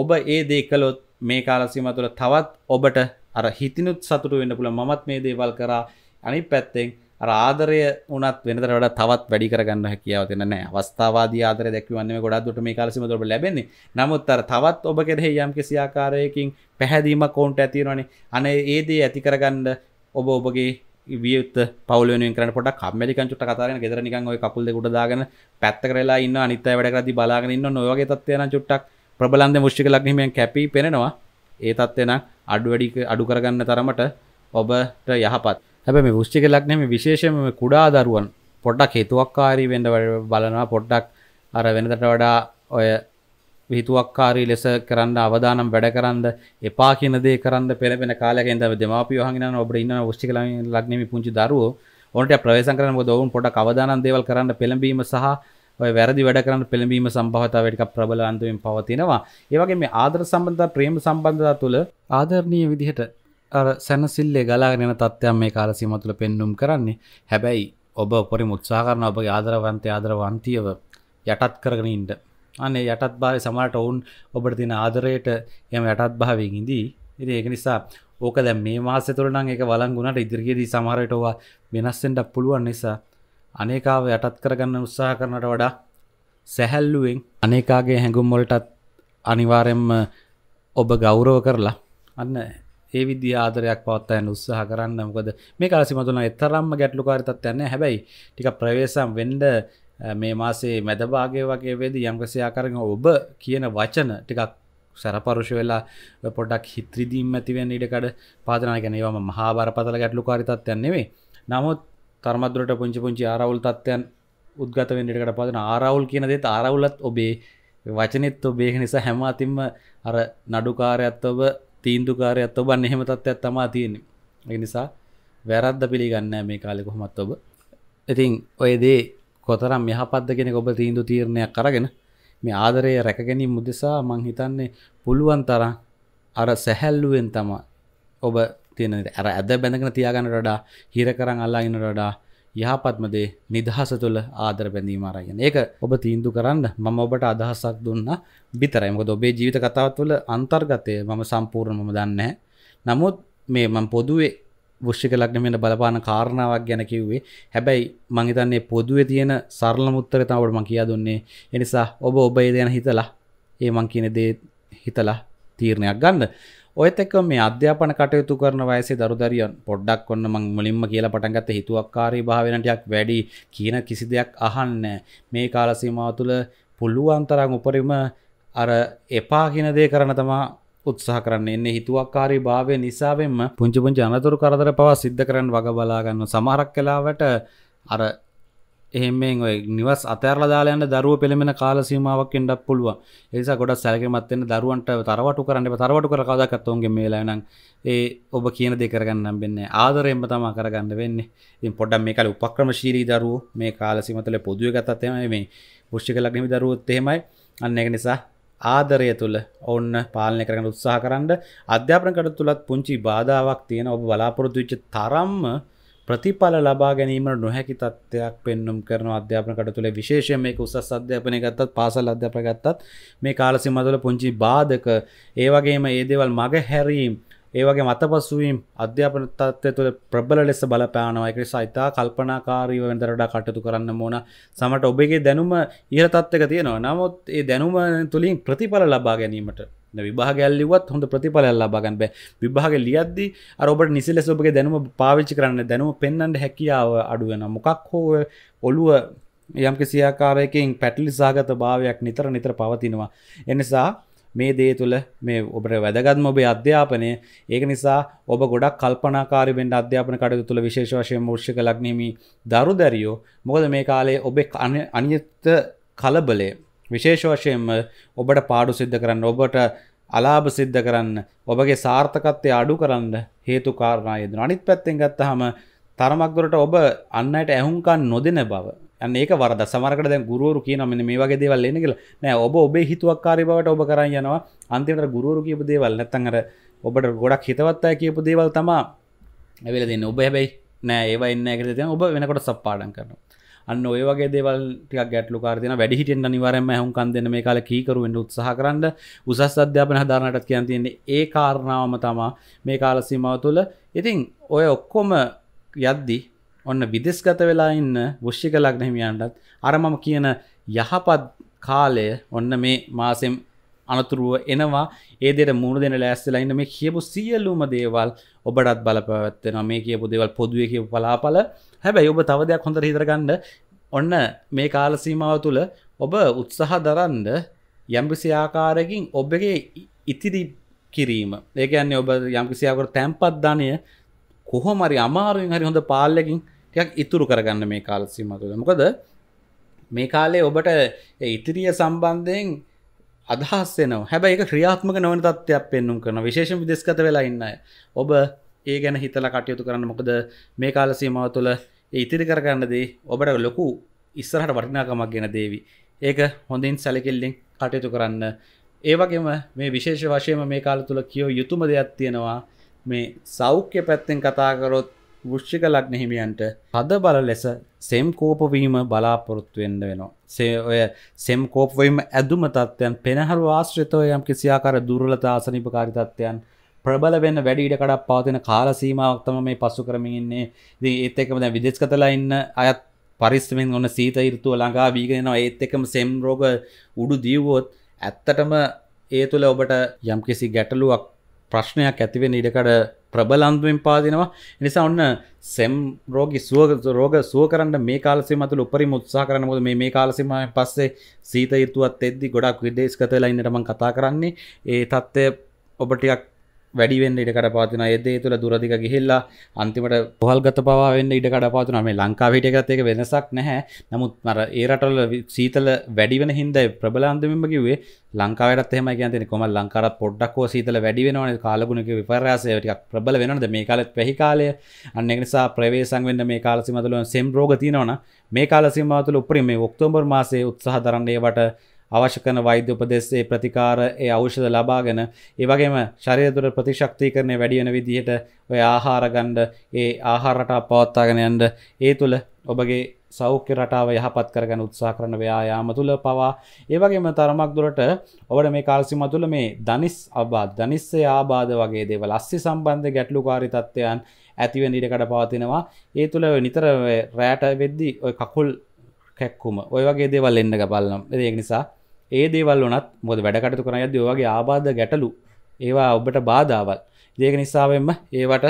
A: ඔබ ඒ දේකලොත් මේ කාලසීම තුළ තවත් ඔබට අර හිතිනුත් සතුටු වෙන්න පුළ මත් මේ දේවල් කරා අනි පැත්තෙන් ආදරය උනත් වෙනට වඩ තවත් වැඩි කරගන්න හැකියාව තින නෑ අවස්ථාවාද ආදර දැක්වන්නේ ගොඩක්දුට මේ කාලසිම දොට ලැබෙන්නේ නමුත්තර තවත් ඔබ කෙරෙහි යම් කිසිආකාරයකින් පැහැදීම කෝන්ට ඇතිවෙනනි අන ඒදේ ඇති කරගන්න ඔබ ඔබගේ වියත් පවල කරට පොට කම්මලිකංචුට කතාරන ෙදර නිකන් ඔය කකුල්ද ගොඩදාගන පැත්ත කරලා ඉන්න අනිත වැඩකරදි බලාගන්න නොවගේ තත්වයන චුට්ටක් ප්‍රබලන්ද මුෂ්ික ලක්නීමෙන් කැපී පෙනෙනවා ඒ තත්වෙන අඩුවැඩි අඩු කරගන්න තරමට ඔබට යහපත් හැබ මේ වෘෂ්ටික ලක්නේ මේ විශේෂම කුඩා දරුවන් පොඩ්ඩක් හේතුවක්කාරී වෙන්න බලනවා පොඩ්ඩක් අර වෙනදට වඩා ඔය විහිතුවක්කාරී ලෙස කරන්න අවදානම් වැඩ කරන්න එපා කියන දේ කරන්න පෙළපෙන කාලයක ඉඳන් දෙමාපියෝ හංගිනන ඔබට ඉන්න වෘෂ්ටික ලග්නේ මේ පුංචි දරුවෝ ඔවුන්ට ප්‍රවේශම් කරන්න මොකද ඔවුන් පොඩ්ඩක් අවදානම් දේවල් කරන්න පෙළඹීම සහ ඔය වැරදි වැඩ කරන්න පෙළඹීම සම්භවතාවටික ප්‍රබල අන්දමින් පවතිනවා. ඒ වගේ මේ ආදර සම්බන්ධතා ප්‍රේම සම්බන්ධතා තුළ ආදරණීය විදිහට සැනසිල්ලේ ගලාගෙන තත්ත්වයන් මේ කාල සීමතුල පෙන්නුම් කරන්නේ හැබැයි ඔබ පොරි මුත්සා කරන ඔබගේ ආදරවන්තය ආදරවන්තියව යටත් කරගෙන ඉන්න අනේ යටත් භාවය සමට ඔවුන් ඔබට තින ආදරයට එම යටත් භාවයෙන් ඉදී ඉති ඒක නිසා ඕක දැ මේ මාස තුරනම් එක වලංගුණට ඉදිරියේදී සමහරයටවා වෙනස්සෙන්ට පුළුවන් නිසා අනේකාව යටත් කරගන්න උත්සාහ කරනට වඩා සැහැල්ලුවෙන් අනේකාගේ හැඟුම් මොලටත් අනිවාරෙන්ම ඔබ ගෞරව කරලා අන්න ඒ විදි ආදරයක් පවත්තයන් උත්සාහ කරන්න මොකද මේ කාසිමතුන එතරම්ම ගැටලුකාරිතත් යන්න හැබැයි ටික ප්‍රවේශම් වෙන්ඩ මේ මාසේ මැදභාගේ වගේ වේද යම්කසයා කරන ඔබ කියන වචන ටිකක් සැරපරුෂ වෙලා පොඩක් හිත්‍රදීම් ඇතිවෙන් ඉඩකඩ පාදන ගැනවම මහා බරපතල ගැටලුකාරිතත් යන්නෙවේ නමුත් තර්මදුරට පුංචි පුංචි ආරවුල් තත්වයන් උද්ගතවෙන් ඉඩකට පාදන ආරවුල් කියන දෙත් ආරවුලත් ඔබේ වචනෙත් ඔබේ නිසා හැම අතින්ම අර නඩුකාරයත් ඔබ තීන්දුකාරයත් ඔබන් එහෙම තත්ත්වයක් තමා තියෙන්නේ ඒ නිසා වැරද්ද පිළිගන්න මේ කාලෙ කොහොමත් ඔබ ඉතින් ඔය දේ කොතරම් යහපත්ද කෙනෙක් ඔබ තීන්දු තීරණයක් කරගෙන මේ ආදරය රැකගැනීම උදෙසා මං හිතන්නේ පුළුවන් තරම් අර සැහැල්ලුවෙන් තමයි ඔබ තියෙන අර ඇද බැඳගෙන තියාගන්න වඩා හිර කරන් අල්ලාගෙන වඩා යහපත්මදේ නිදහස තුළ ආදර බැඳීම අරගෙන ඒක ඔබ තීන්දු කරන්න මම ඔබට අදහසක් දුන්න බිතරයි මොකද ඔබේ ජීවිත කතාව තුළ අන්තර්ගතය මම සම්පූර්ණ මම දන්නේ නමුත් මේ මම පොදුවේ වෘෂ්ික ලග්න මෙන්න බලපාන කාරණාවක් ගැන කිව්වේ හැබැයි මං හිතන්නේ පොදුවේ තියෙන සරලම උත්තරය තමයි ඔබට මං කියා දුන්නේ ඒ නිසා ඔබ ඔබේ දෙන හිතලා ඒ මං කියන දේ හිතලා තීරණයක් ගන්න ඔයත් එක්ක මේ අධ්‍යාපන කටයුතු කරන වයසේ දරුදරියන් පොඩ්ඩක් ඔන්න මං මුලින්ම කියලා පටන් ගත්ත හිතුවක්කාරී භාවයෙන් ටිකක් වැඩි කියන කිසි දෙයක් අහන්නේ මේ කාල සීමාව තුළ පුළුවන් තරම් උපරිම අර එපා කියන දේ කරන තමා උත්සාහ කරන්න එන්නේ හිතුවක්කාරී භාවය නිසාවෙන්ම පුංචි පුංචි අනතුරු කරදර පවා සිද්ධ කරන්න වග බලා ගන්න සමහරක් වෙලාවට අර එහෙමෙන් ඔය නිවස් අතෑරලා දාලා යන දරුවෝ පෙළඹෙන කාල සීමාවක් එන්නත් පුළුවන්. ඒ නිසා ගොඩක් සැලකිලිමත් වෙන්න දරුවන්ට තරවටු කරන්න එපා. තරවටු කර කවදාකවත් ඔවුන්ගේ මේ වෙලාවේ නම් ඒ ඔබ කියන දේ කරගන්න නම් වෙන්නේ ආදරයෙන්ම තමයි කරගන්න වෙන්නේ. ඉතින් පොඩ්ඩක් මේ කාලේ උපක්‍රමශීලී දරුවෝ මේ කාල සීම තුළ පොදුවේ ගතත් එහෙමයි මේ වෘශ්චික ලග්නෙමි දරුවොත් එහෙමයි. අන්න ඒක නිසා ආදරය තුළ ඔන්න පාලනය කරගන්න උත්සාහ කරන්න අධ්‍යාපන කටයුතු තුලත් පුංචි බාධාවක් තියෙන ඔබ බලාපොරොත්තු වෙච්ච තරම්ම ප්‍රතිඵල ලබා ගැනීමට නොහැකි තත්ත්වයක් පෙන්නුම් කරන අධ්‍යාපන කට තුළ විශේෂයෙන් මේක උසස් අධ්‍යාපනය ගත්තත් පාසල් අධ්‍යාපන ගත්තත් මේ කාලසීමාව තුළ පුංචි බාධක ඒ වගේම ඒ දේවල් මගහැරීම් ඒ වගේ මතපසුවීම් අධ්‍යාපන තත්ත්වය තුළ ප්‍රබල ලෙස බලපෑනවා ඒක නිසා ඉතා කල්පනාකාරීව වෙන දරඩා කටයුතු කරන්න ඕන සමට ඔබගේ දැනුම ඉහළ තත්ත්වක තියෙනවා නමුත් ඒ දැනුම තුලින් ප්‍රතිඵල ලබා ගැනීමට විභාගැල්ලිවත් හොඳ ප්‍රතිඵලල් ලබාගන්න බෑ විභාග ලියද්ද අරබට නිසිල සොබගේ දැනුම පාවිච්චි කරන්න දැනුම පෙන්න්නට හැකියාව අඩුවෙන මොකක් හෝ ඔළුව යම් කිසියාකාරයකින් පැටලි සාගත භාවයක් නිතර නිතර පවතිනවා එනිසා මේ දේ තුළ මේ ඔබට වැදගත්ම ඔබේ අධ්‍යාපනය ඒක නිසා ඔබ ගොඩක් කල්පනාකාරෙන් අධ්‍යාපන කටයුතු තුළ විශේෂ වශයෙන් මෝර්ෂික ලක්නෙමි දරු දැරියෝ මොකද මේ කාලේ ඔබේ අනිත කලබලේ විශේෂ වශයෙන්ම ඔබට පාඩු සිද්ධ කරන්න ඔබට අලාභ සිද්ධ කරන්න ඔබගේ සාර්ථකත්වය අඩු කරන්න හේතු කාරණා යෙදෙනවා. අනිත් පැත්තෙන් ගත්තාම තරමක් දුරට ඔබ අන්නයට ඇහුම්කන් නොදෙන බව. අන්න ඒක වරද. සමහරකට දැන් ගුරුවරු කියනවා මෙන්න මේ වගේ දේවල් එන්නේ කියලා. නෑ ඔබ ඔබේ හිතුවක්කාරී බවට ඔබ කරන් යනවා. අන්තිමට ගුරුවරු කියපු දේවල් නැත්තම් අර ඔබට ගොඩක් හිතවත් අය කියපු දේවල් තමයි ඇවිල්ලා දෙන්නේ. ඔබ හැබැයි නෑ ඒවා ඉන්නේ නැහැ කියලා දැන් ඔබ වෙනකොට සප්පාඩම් කරනවා. අන්න ඔය වගේ දේවල් ටික ගැටලුකාරදින වැඩිහිටෙන් අනිවාරෙන්ම හුම්කන් දෙන්න මේ කාල කීකරුවෙන් උත්සාහ කරන්න උසස් අධ්‍යාපන හදාරණටත් කියන් තියෙන්නේ ඒ කාරණාවම තමා මේ කාල සීමාව තුළ ඉතින් ඔය ඔක්කොම යද්දි ඔන්න විදෙස්ගත වෙලා ඉන්න වෘෂ්ික ලග්න හිමියන්ටත් අර මම කියන යහපත් කාලය ඔන්න මේ මාසෙම් අනතුරුව එනවා ඒදෙට මුණ දෙන ලෑස්සලයින්න මේ කියපු සියල්ලුම දේවල් ඔබටත් බලපවත්වෙන මේ කියපු දෙවල් පොදුව කියපු පලාපල හැබැයි ඔබ තව දෙයක් හොඳ හිදරගන්න ඔන්න මේ කාලසීමාව තුළ ඔබ උත්සහ දරන්ඩ යම්කිසි ආකාරකින් ඔබගේ ඉතිරි කිරීම ඒකන්නේ ඔබ යම්කිසියාකට තැන්පත් ධනය කොහොමරි අමාරුවෙන් හරි හොඳ පාල්ලකින් ටයක් ඉතුරු කරගන්න මේ කාලසීම තුළ මොකද මේ කාලේ ඔබට ඉතිරිය සම්බන්ධයෙන් අදහස් නව හැබයි එක ක්‍රියාත්මක නොවන තත්වයක් පෙන්නුම් කරන විශේෂ විදෙස්කත වෙලා ඉන්න ඔබ ඒ ගැන හිතල කටයුතු කරන්න මොකද මේ කාල සීමාව තුළ ඉතිරි කරගන්නදී ඔබට ලොකු ඉස්සරහට වටිනාකමක් ගෙන දේවි ඒක හොඳින් සැලකිල්ලින් කටයුතු කරන්න ඒවගේම මේ විශේෂ වශයම මේ කාල තුළ කියෝ යුතුම දෙයක් තියෙනවා මේ සෞඛ්‍ය පැත්තෙන් කතාකරොත් වෘෂ්ෂික ලග්න හිමියන්ට හද බල ලෙස සෙම් කෝපවීම බලාපොරොත්තුවෙන්න වෙනවා. සේ ඔය සෙම් කෝපවීම ඇදුම තත්ත්වයන් පෙනහරු ආශ්‍රිතව යම් කිසියාකාර දුර්වලතා ආසනිපකාරී තත්ත්වයන් ප්‍රබල වෙන්න වැඩි ඉඩ කඩක් පවතින කාල සීමාවක් තමයි මේ පසු කරමින් ඉන්නේ. ඉතින් ඒත් එක්කම දැන් විදේශගතලා ඉන්න අයත් පරිස්සමෙන් ඔන්න සීත ඍතුව ළඟා වීගෙන යනවා. ඒත් එක්කම සෙම් රෝග උඩු දීවුවොත් ඇත්තටම ඒ තුළ ඔබට යම්කිසි ගැටලුවක් ප්‍රශ්නයක් ඇතිවෙන ඉඩකඩ ප්‍රබලන්දුවෙන් පාදිනවා නිසා ඔන්න සෙම් රෝගි සුව රෝග සුව කරන්න මේ කාලසි මතුල උපරිම උත්සා කරන මොද මේ කාලසිම පස්සේ සීත යුතුවත් එද්දි ගොඩක් විදේශගත වෙලා ඉන්නට මම කතා කරන්නේ ඒ තත්ත්වය ඔබ ටිකක් වැඩිවෙන්න ඉඩකට පාතින එදේ තුළ දුරදික ගිහිල්ලා අන්තිමට පොහල්ගත පවාවෙන්න ඉඩකට පාතුන මේ ලංකාවිටගත් එක වෙනසක් නැහැ නමුත් මර ඒරටල් සීතල වැඩිවෙන හින්ද ප්‍රබලාන්දමම කිවේ ලංකාවට එම ගැන කොම ලංකාරත් පොඩ්ඩක්ෝ සීතල වැඩිවෙනවන කාලගුණක විපරයාසයටක් ප්‍රබල වෙනද මේ කාලත් පැහි කාලය අන්න නිසා ප්‍රවේසං වෙන්න මේ කාලසිමතුලුවන් සෙම් රෝගතිනවන මේ කාලසිමාතුල උපරිම ඔක්තෝම්බර් මාසේ උත්සහ දරන්නේවට අවශ්‍ය කරන වෛද්‍ය උපදෙස්සේ ප්‍රතිකාර ඒ ඖෂධ ලබාගෙන ඒ වගේම ශරීර තුළ ප්‍රතිශක්තිකරණය වැඩි වෙන විදිහට ඔය ආහාර ගන්න ඒ ආහාර රටාව පවත්වාගෙන යන්න ඒ තුළ ඔබගේ සෞඛ්‍ය රටාව යහපත් කරගන්න උත්සාහ කරන ව්‍යායාම තුළ පවා ඒ වගේම තරමක් දුරට ඔබට මේ කාලසීමා තුළ මේ ධනිස් අබාධ ධනිස්සේ ආබාධ වගේ දේවල් ASCII සම්බන්ධ ගැටලුකාරී තත්ත්වයන් ඇතිවෙන ඉඩකඩ පවතිනවා ඒ තුළ නිතර රැට වෙද්දී ඔය කකුල් කැක්කුම ඔය වගේ දේවල් එන්න බලන්නම් ඒක නිසා ඒ දේවල් වනත් මොද වැඩකටතු කරන යද ඔයගේ ආබාධ ගැටලු ඒවා ඔබට බාධාවල් දේක නිසාවෙන්ම ඒවට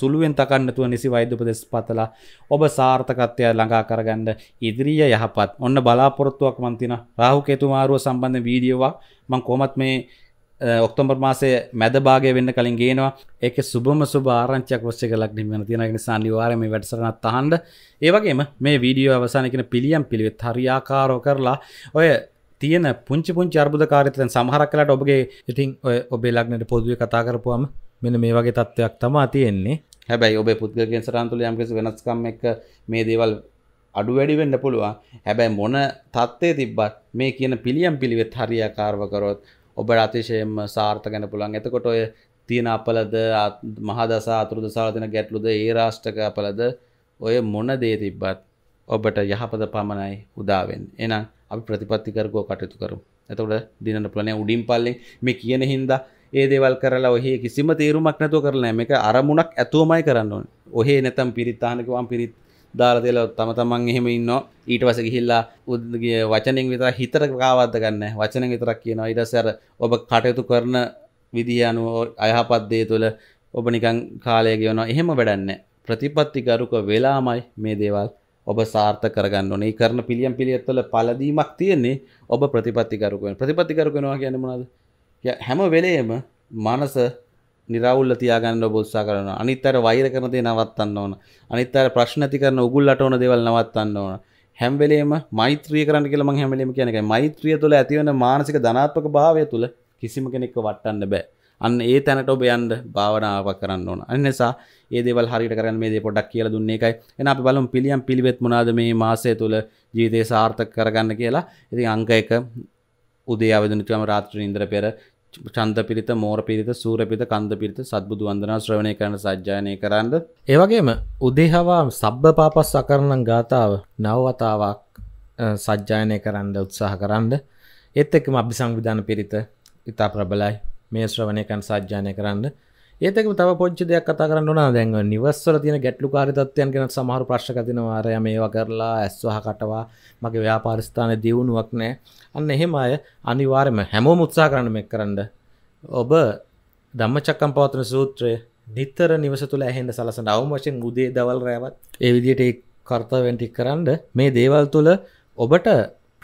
A: සුළුවෙන් තකන්නතුව නිසි වෛද්‍යපදෙස් පතලා ඔබ සාර්ථකත්වය ළඟා කරගන්න ඉදිරිිය යහපත් ඔන්න බලාපොරොත්තුවක් මන්තින රාහු කෙතුමාරුව සම්බන්ධ වීඩියෝවා මං කොමත් මේ ඔක්තොම්බර් මාසේ මැද භාගය වෙන්න කලින් ගේනවා ඒක සුබම සුභාරංචයක් ඔස්සේ ලක්නිම වෙන තියෙන නිසා අනිවාර්යයෙන්ම මේ වැඩසටහනත් අහන්න ඒ වගේම මේ වීඩියෝ අවසානයේ කියන පිළියම් පිළිවෙත් හරියාකාරව කරලා ඔය තියෙන පුංචි පුංචි අර්බුදකාරීත්වයන් සමහරක් වෙලාට ඔබගේ ඉතින් ඔය ඔබේ ලග්නයට පොදුවේ කතා කරපුවම මෙන්න මේ වගේ තත්ත්වයක් තමයි තියෙන්නේ හැබැයි ඔබේ පුද්ගලයන් සටහන් තුළ යම්කිසි වෙනස්කම් එක්ක මේ දේවල් අඩු වැඩි වෙන්න පුළුවන් හැබැයි මොන තත්ත්වයේ තිබ්බත් මේ කියන පිළියම් පිළිවෙත් හරියාකාරව කරොත් ඔබට අතිශයෙන්ම සාර්ථකන පුළන් එතකොට ඔය තියෙන අපලද මහදසා අතුරුද සාධන ගැටලුද ඒ රාෂ්ටක අපලද ඔය මොන දේ තිබ්බත් ඔබට යහපද පමණයි උදාවෙන් එනම් අපි ප්‍රතිපත්තිකරගෝ කටයුතු කරු ඇතකට දිනන පලනය උඩින් පල්ලෙන් මේ කියන හින්දා ඒ දේවල් කරලා ඔහේ කිසිම තේරුමක් නැතුව කරලා මේ එක අරමුණක් ඇතුවමයි කරන්න ඕන ඔහේ නැතම් පිරිත්තානකවම් පිරිත් දාලා තියලා තම තමන් එහෙම ඉන්නවා ඊට පස්සේ ගිහිල්ලා උද්ගේ වචනෙන් විතර හිතට කාවද්ද ගන්න වචනෙන් විතරක් කියනවා ඊට පස්සේ අර ඔබ කටයුතු කරන විදිහ අනුව අයහපත් දේ තුළ ඔබ නිකන් කාලය ගෙවනවා එහෙම වැඩන්නේ ප්‍රතිපත්ති ගරුක වෙලාමයි මේ දේවල් ඔබ සාර්ථ කරගන්න ඕනේ කරන පිළියම් පිළියත්වල පළදීමක් තියෙන්නේ ඔබ ප්‍රතිපත්ති ගරුක වෙන ප්‍රතිපත්ති ගරුක වෙනවා කියන්නේ මොනවද හැම වෙලේම මනස නිරවුල්ල තියාගන්න බොස්සා කරන අනිත්තර වෛර කරනදේ නවත්තන්න ඕන අනිත්තර ප්‍රශ්නති කරන උගුල්ලට ඕන දෙවල් නවත්තන්න ඕන හැම්වෙලේම මෛත්‍රිය කරන්න කියලම හැමලීම කියනක මෛත්‍රිය තුළ ඇතිවන මානසික ධනාත්මක භාවය තුළ කිසිම කෙනෙක්ව වටන්න බෑ අන්න ඒ තැනට ඔබ යන්න භාවනාවක් කරන්න ඕන අනිසා ඒ දේවල් හරියට කරන්න මේ දේ පොඩ්ඩක් කියලා දුන්නේ එකයි එහෙනම් අපි බලමු පිළියම් පිළිවෙත් මොනවාද මේ මාසය තුළ ජීවිතේ සාර්ථක කරගන්න කියලා ඉතින් අංක 1 උදේ අවදිනකම රාත්‍රියේ ඉඳලා පෙර චන්ද පිරිත මෝර පිරිත සූර පිත කන්ද පිරිත සත්බුදු වන්දනා ශ්‍රවණය කරන සජ්ජායනය කරන්න. ඒවගේම උදේහවා සබ්බ පාපස් අකරණම් ගාථාව නවවතාවක් සජ්ජායනය කරන්න උත්සාහ කරන්න. එත් එක්ම අභි සංවිධාන පිරිත ඉතා ප්‍රබලයි මේ ශ්‍රවණය කන් සජ්ජානය කරන්න. ඒතක තව පොච්ච දෙයක් කතා කරන්න න දැන් නිවස්සල තින ගැටලු කාරිතත්වයන් කෙන සමහර ප්‍රශ්කතිනවාරය මේවා කරලා ඇස්වහ කටවා මගේ ව්‍යාපාරිස්ථානය දියුණුවක් නෑ අන්න එහෙම අය අනිවාර්යම හැමෝ මුත්සා කරන්න මෙක් කරන්න ඔබ දම්ම චක්කම් පවතන සූත්‍රය නිතර නිවස තුළ ඇහෙන්ට සලසන අවම වශයෙන් උදේ දවල් රෑවත් ඒ විදියට ඒ කර්තවෙන්ටි කරන්න මේ දේවල් තුළ ඔබට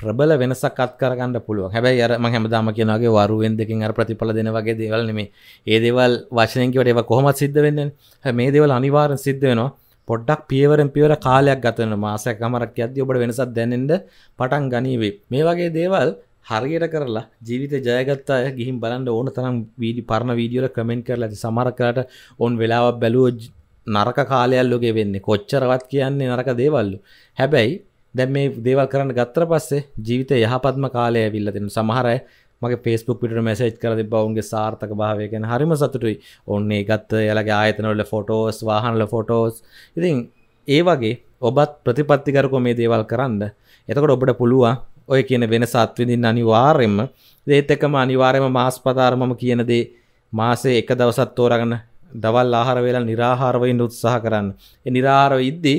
A: ප්‍රබල වෙනසක් අත්කරගන්න පුළුව හැබැයි අර ම හැමදාම කියනගේ වරුවෙන් දෙකින් අර ප්‍රතිඵල දෙන වගේ දේවල් නෙමේ ඒ දේවල් වශනයකිවට ඒව කොහොමත් සිද්ධ වෙන්න මේ දේවල් අනිවාරෙන් සිද්ධ වෙනවා පොඩ්ඩක් පියවරෙන් පියවර කාලයක් ගතන මාසයක් කමරක් අද ඔබට වෙනසක් දැනෙන්ට පටන් ගනීවේ මේ වගේ දේවල් හරියට කරලා ජීවිත ජයගත්තා ගිහිම් බලන්න ඕන තරම් වීඩි පරණ වීඩියෝල කමෙන්ට් කරලා ඇති සමර කරට ඔන් වෙලාවක් බැලුව නරක කාලයල්ලෝගේ වෙන්නේ කොච්චරවත් කියන්නේ නරක දේවල්ලු හැබැයි දැන් මේ දේවල් කරන්න ගත්තර පස්සේ ජීවිතය යහපත්ම කාලය ඇවිල්ලා තියෙනවා. සමහර අය මගේ Facebook පිටුට මැසේජ් කරලා තිබ්බා ඔවුන්ගේ සාර්ථක භාවය ගැන හරිම සතුටුයි. ඔන්න ඒ ගත්ත එයාලගේ ආයතන වල ෆොටෝස්, වාහන වල ෆොටෝස්. ඉතින් ඒ වගේ ඔබත් ප්‍රතිපත්තිකරකෝ මේ දේවල් කරන්න. එතකොට ඔබට පුළුවන් ඔය කියන වෙනස අත්විඳින්න අනිවාර්යෙන්ම. ඒත් එක්කම අනිවාර්යෙන්ම මාස්පතාර මම කියන දේ මාසේ එක දවසක් තෝරාගෙන දවල් ආහාර වේලා निराහාරව ඉන්න උත්සාහ කරන්න. ඒ निराහාරව ඉද්දී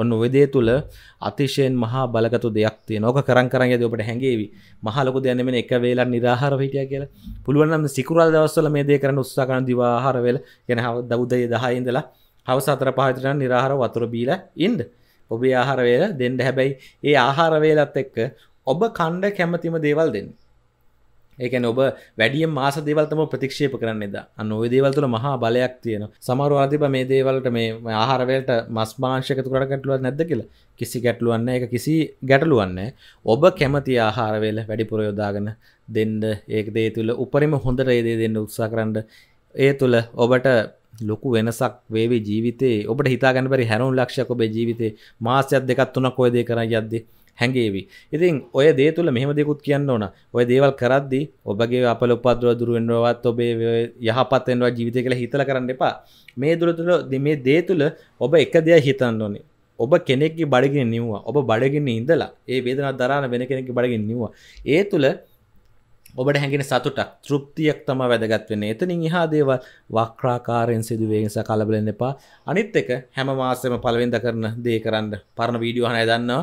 A: ඔන්න වෙදේ තුළ අතිශයෙන් මහා බලගතු දෙයක් තිය නොක කරන් කරන්න ඇද ඔබට හැඟේවි මහලොක දැනෙන එක වෙලා නිරහර හිටිය කියලා පුළුවන්නම් සිකුරල් දවස්සල මේ දේ කරන උත්සාකන දිවාහර වෙල ගැන දෞද්ධය දහයිඉඳලා හවස අතර පහතරන නිරහර වතුර බීල ඉන්ඩ ඔබේ ආහාරවේල දෙන්ඩ හැබැයි ඒ ආහාරවේලත් එක්ක ඔබ කණ්ඩ කැමතිම දේවල් දෙන්න ඒකන ඔබ වැඩිය මාස දේවල්තම ප්‍රතික්ෂේප කරන්නද අන්න ඔය දේවල්තුල මහා බලයක් තියෙන සමරවාතිබ මේ දේවල්ට මේ ආහරවලට මස් මාංශකතු කර ගැටලුවත් නැද කියලා කිසි ගැටලුවන්න එක කිසි ගැටලුවන්න ඔබ කැමති ආහාරවේල වැඩිපුර යොදාගෙන දෙන්ඩ ඒක දේ තුළ උපරිම හොඳ රේදේ දෙන්න උත්සා කරන්න ඒ තුළ ඔබට ලොකු වෙනසක් වේවේ ජීවිතේ ඔබට හිතාගැන පරි හැරුණු ලක්ෂක ඔබේ ජීවිතේ මාසයක් දෙකත් තුනක් කොයදේ කර යද්දේ හැඟේවි ඉතින් ඔය දේ තුළ මෙහමදෙකුත් කියන්න ඕන ඔය දේවල් කරද්දි ඔබගේ අපල උපද්‍රව දුරුවෙන්ඩුවත් ඔබේ යහපත්තෙන්වා ජීවිතය කළ හිතල කරන්න එපා මේ දුර තුළ දෙමේ දේ තුළ ඔබ එක දෙය හිතන්න ඕනේ ඔබ කෙනෙක්කි බඩගෙන නිවවා ඔබ බඩගෙන ඉඳලා ඒ වේදනක් දරන්න වෙන කෙනෙක් බඩගෙන නිවවා ඒ තුළ ඔබට හැඟෙන සතුටක් තෘප්තියක් තම වැදගත්වෙන්න එතනින් එහා දේව වක්්‍රාකාරයෙන් සිදුවේගෙස කලබලන්න එපා අනිත් එක හැම මාසම පලවෙද කරන දේ කරන්න පරණ වීඩියෝ හනය දන්නවා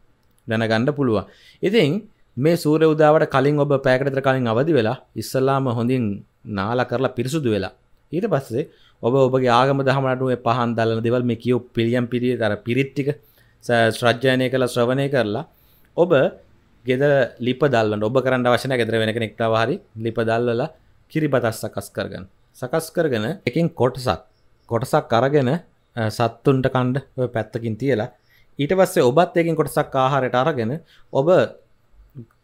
A: දැනගණ්ඩ පුළුවන් ඉතින් මේ සූර උදාවට කලින් ඔබ පෑකටතර කලින් අවදි වෙලා ඉස්සල්ලාම හොඳින් නාලා කරලා පිරිසුදු වෙලා ඊට පස්සේ ඔබ ඔබගේ ආගම දහමටුවේ පහන් දල්ලන දෙවල් මේ කියෝ පිළියම් පිරිිය තර පිරිට්ටික ශ්‍රජ්ජානය කළ ශ්‍රවණය කරලා ඔබ ගෙද ලිප දල්ලන්න ඔබ කරන්න වශන ගෙදර වෙන කෙනෙක්ටව හරි ලිප දල්වලා කිරිබතස් සකස් කරගන්න සකස් කරගෙන එකින් කොටසක් කොටසක් අරගෙන සත්තුන්ට කණ්ඩ පැත්තකින් තියලා ඊට පස්සේ ඔබත් ඒකින් කොටසක් ආහාරයට අරගෙන ඔබ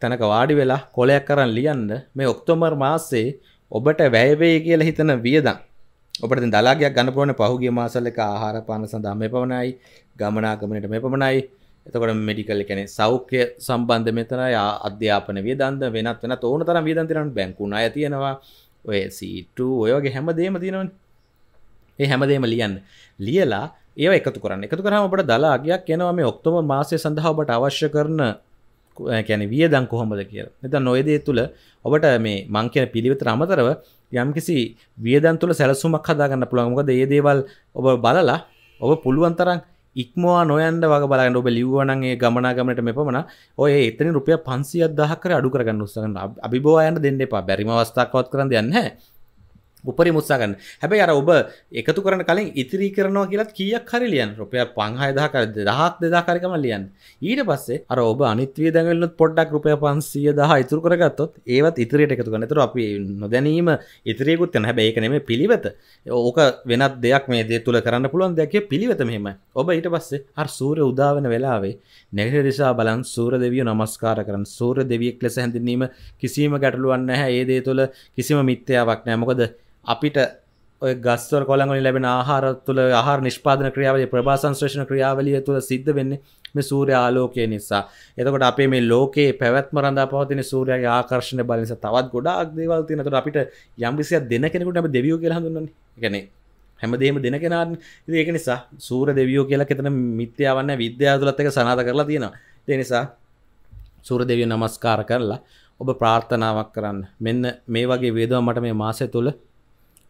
A: තැනක වාඩි වෙලා කොලයක් කරන් ලියන්න මේ ඔක්තෝබර් මාසේ ඔබට වැයවෙයි කියලා හිතන වියදම් ඔබට දලාගයක් ගන්න පුරන පහුගේ මාසල එක ආහාර පාන සඳහා මේ පමණයි ගමනාගමනට මේ පමණයි එතකොට මෙඩිකල් කැනෙ සෞඛ්‍ය සම්බන්ධ මෙතනයි අධ්‍යාපන වියදන්ද වෙනත් වෙන ඕන තරම් වියදන් තියෙනවා බැංකුණ අය තියෙනවා ඔය සීටු ඔය වගේ හැමදේම තියෙනවනේ ඒ හැමදේම ලියන්න ලියලා ඒ එකතු කරන්න එකතු කරහම ඔබට දලාගයක් කියනවා මේ ඔක්තෝම මාසය සඳහා ඔබට අවශ්‍ය කරන කැන විය දං කොහොමද කියලා එත නොයදේ තුළ ඔබට මේ මං කියන පිළිවෙත අමතරව යම්කිසි වියදන් තුළ සැලසුමක් හදාගන්න පුළුවන්මකද ඒ දේවල් ඔබ බලලා ඔබ පුළුවන්තරන් ඉක්මවා නොයන්ද වග බලන්න ඔබ ලිව්වනගේ ගමනාගමට මෙපමන ඔය එතනි රුපිය පන්සිය අදහකර අඩු කරගන්න උත්සගන්න අභිබෝයන්න දෙන්න එපා බැරිම අවස්ථාකවත් කරන්න යන්න උපරි මුත්සාගන්න හැබැයි අර ඔබ එකතු කරන කලින් ඉතිරි කරනවා කියලත් කියක් හරි ලියන් රුපය පංහයදාකර දහක් දෙදාකාරකම ලියන් ඊට පස්සේ අර ඔබ අනිත්වී දැඟලත් පොඩ්ඩක් රුපය පන්සිය දහ ඉතුර කරගත්තොත් ඒවත් ඉතිරියට එකතු කනතුර අපි නොදැනීම ඉතිරයකුත් යන හැබැයි එක නෙමේ පිළිවෙත ඕක වෙනත් දෙයක් මේ දේ තුළ කරන්න පුළුවන් දෙකේ පිළිවෙත මෙහෙම ඔබ ඊට පස්සේ අර සූරය උදාවන වෙලාවේ නැගට දිසා බලන් සූර දෙවිය නමස්කාර කරන සූර දෙවියෙක් ලෙස හැඳින්වීම කිසිීම ගැටලුවන්න හැ ඒදේ තුළ කිසිම මිත්‍යාවක් නෑ මොකද අපිට ගස්ව කොළගල ලැබෙන ආහාර තුළ ආහාර නිෂ්පාදන ක්‍රියාවලේ ප්‍රභාසංශ්‍රේෂණ ක්‍රියාවලිය තුළ සිද්ධ වෙන්නේ මේ සූර්ය ආලෝකය නිසා. එතකොට අපේ මේ ලෝකයේ පැවැත්ම රඳා පවතින සූර්යයාගේ ආකර්ෂණ බල නිසා තවත් ගොඩාක් දේවල් තියෙනවා. එතකොට අපිට යම් කිසියක් දෙන කෙනෙකුට අපි දෙවියෝ කියලා හඳුන්වන්නේ. ඒ කියන්නේ හැමදේම දෙන කෙනානේ. ඉතින් ඒක නිසා සූර්ය දෙවියෝ කියලා කෙතන මිත්‍යාවක් නැහැ. විද්‍යාව තුලත් ඒක සනාථ කරලා තියෙනවා. ඒ නිසා සූර්ය දෙවියන් නමස්කාර කරලා ඔබ ප්‍රාර්ථනාවක් කරන්න. මෙන්න මේ වගේ වේදවා මට මේ මාසය තුළ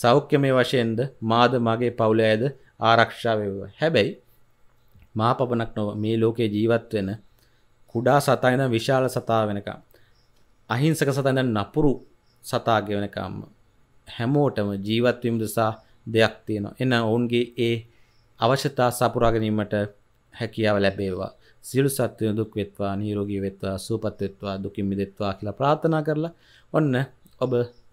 A: සෞඛ්‍යමය වශයෙන්ද මාද මගේ පවුල ඇද ආරක්ෂා වේවා. හැබැයි මා පපනක් නොව මේ ලෝකේ ජීවත් වෙන කුඩා සතා ඉඳන් විශාල සතා වෙනකම් අහිංසක සතා ඉඳන් නපුරු සතාගේ වෙනකම් හැමෝටම ජීවත් වීම දෙසා දෙයක් තියෙනවා. එන ඔවුන්ගේ ඒ අවශ්‍යතා සපුරා ගැනීමට හැකියාව ලැබේවා. සියලු සත්වයන් දුක් වෙත්වා, නිරෝගී වෙත්වා, සුවපත් වෙත්වා, දුකින් මිදෙත්වා කියලා ප්‍රාර්ථනා කරලා ඔන්න ඔබ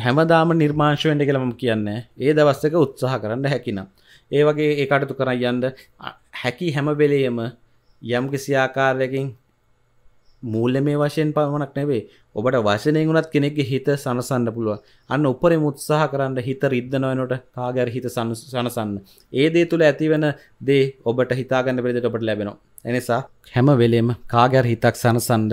A: හැමදාම නිර්මාංශවෙන්ට කළම කියන්න ඒ දවස්සක උත්සාහ කරන්න හැකිනම් ඒ වගේ ඒ අටතු කරයි යන්ද හැකි හැමවෙලේම යම් කිසිආකාරයකින් මූල්ල මේ වශයෙන් පමණක් නැවේ ඔබට වශනය ගුණත් කෙනෙක්ගේ හිත සනසන්න පුළුව අන්න උපරි මුත්සාහ කරන්න හිත රිද්ධනවනට කාගැර හිත සනසන්න ඒ දේ තුළ ඇතිවෙන දේ ඔබට හිතාගන්න පෙරිදිට ඔබට ලැබෙනවා එනිසා හැම වෙලේම කාගැර හිතක් සනසන්ඩ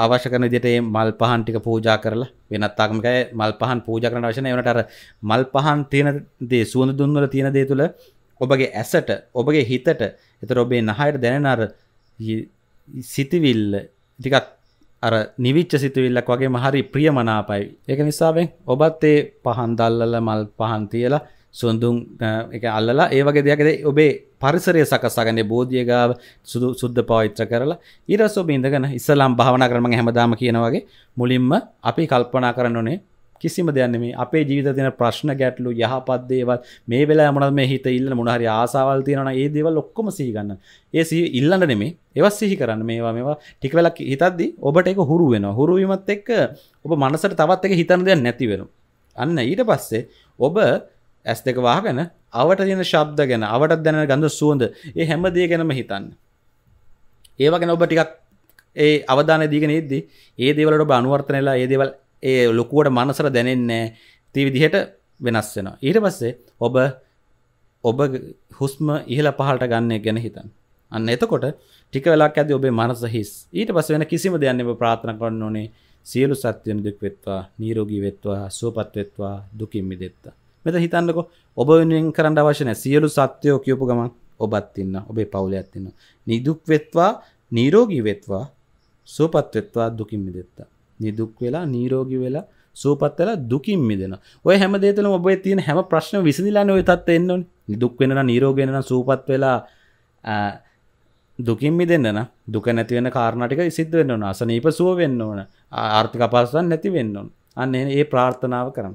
A: අවශ්‍ය කරන විදිහට මේ මල් පහන් ටික පූජා කරලා වෙනත් ආගමකය මල් පහන් පූජා කරන අවශ්‍ය නැහැ. ඒනට අර මල් පහන් තියෙන දේ සුවඳ දුම් වල තියෙන දේ තුල ඔබගේ ඇසට, ඔබගේ හිතට, ඒතර ඔබේ නහයට දැනෙන අර සිතවිල්ල ටිකක් අර නිවිච්ච සිතවිල්ලක් වගේම හරි ප්‍රියමනාපයි. ඒක නිසාවෙන් ඔබත් ඒ පහන් දැල්ලලා මල් පහන් තියලා සුන්දුන් එක අල්ලලා ඒ වගේ දෙයක්ද ඔබේ පරිසරය සකස්සාගන්නේ බෝධියගාව සුදු සුද්ධ පවිත්‍ර කරලා ඊරස් ඔබ ඉඳගෙන ඉස්සලාම් භාවනා කරම හැමදාම කියනවාගේ මුලින්ම අපි කල්පනා කරන්න ඕනේ කිසිම දෙයන්න මේ අපේ ජීවිත තින ප්‍රශ්න ගැටලු යහපත් දේවල් මේ වෙලා මොනත් මේ හිත ඉල්ල මොනහරි ආසාවල් තියෙනන ඒ දේවල් ඔක්කොම සිහිගන්න ඒ සී ඉල්ලන්න නෙමේ එවස් සිහි කරන්න මේවා මේවා ටිකවෙලක් හිතද්දි ඔබට එක හුරු වෙන හුරුවීමත් එක්ක ඔබ මනසට තවත් එක හිතන දෙයක් නැතිවෙන අන්න ඊට පස්සේ ඔබ ඇස් දෙක වාගෙන අවට තියෙන ශබ්ද ගැන අවට දැන ගඳ සුවඳ ඒ හැම දේ ගැනම හිතන්න ඒවගෙන ඔබ ටිකක් ඒ අවධාන දීගෙන ඉද්දි ඒ දේවලට ඔබ අනුවර්තනයලා ඒ දේවල් ඒ ලොකුවට මනසර දැනෙන්නේ ති විදිහට වෙනස් වෙනවා ඊට පස්සේ ඔබ ඔබ හුස්ම ඉහළ පහලට ගන්න ගැන හිතන් අන්න එතකොට ටික වෙලාක් ඇද ඔබේ මනස හිස් ඊට පස්ස වෙන කිසිම දෙයන්න ඔබ ප්‍රාථන කරන්න ඕනේ සියලු සත්‍යයන් දුක් වෙත්වා නීරෝගී වෙත්වා සුවපත් වෙත්වා දුකින් මිදෙත්වා මෙත හිතන්නක ඔබ වෙනෙන් කරන්න අවශ්‍යන සියලු සත්‍යයෝ කියපු ගමන් ඔබත් ඉන්න ඔබේ පවුල ඇත්තින්න නිදුක් වෙත්වා නීරෝගී වෙත්වා සූපත් වෙත්වා දුකින් මිදෙත්තා නිදුක් වෙලා නීරෝගි වෙලා සූපත්තල දුකින් මිදෙන ඔය හැම දේතල ඔබ තියන හැම ප්‍රශ්න විසිදිලන්න ඔය තත් එන්න නිදුක් වෙන නීරෝගෙනන සූපත් වෙලා දුකින් මිදන්න දුක නැතිවෙන කාරණටික සිද්ධ වෙන්න ඕන අසනීප සුව වෙන්න ඕන ආර්ථික පස්සන් නැති වෙන්න ඕන අන්න ඒ ප්‍රාර්ථනාව කරන්න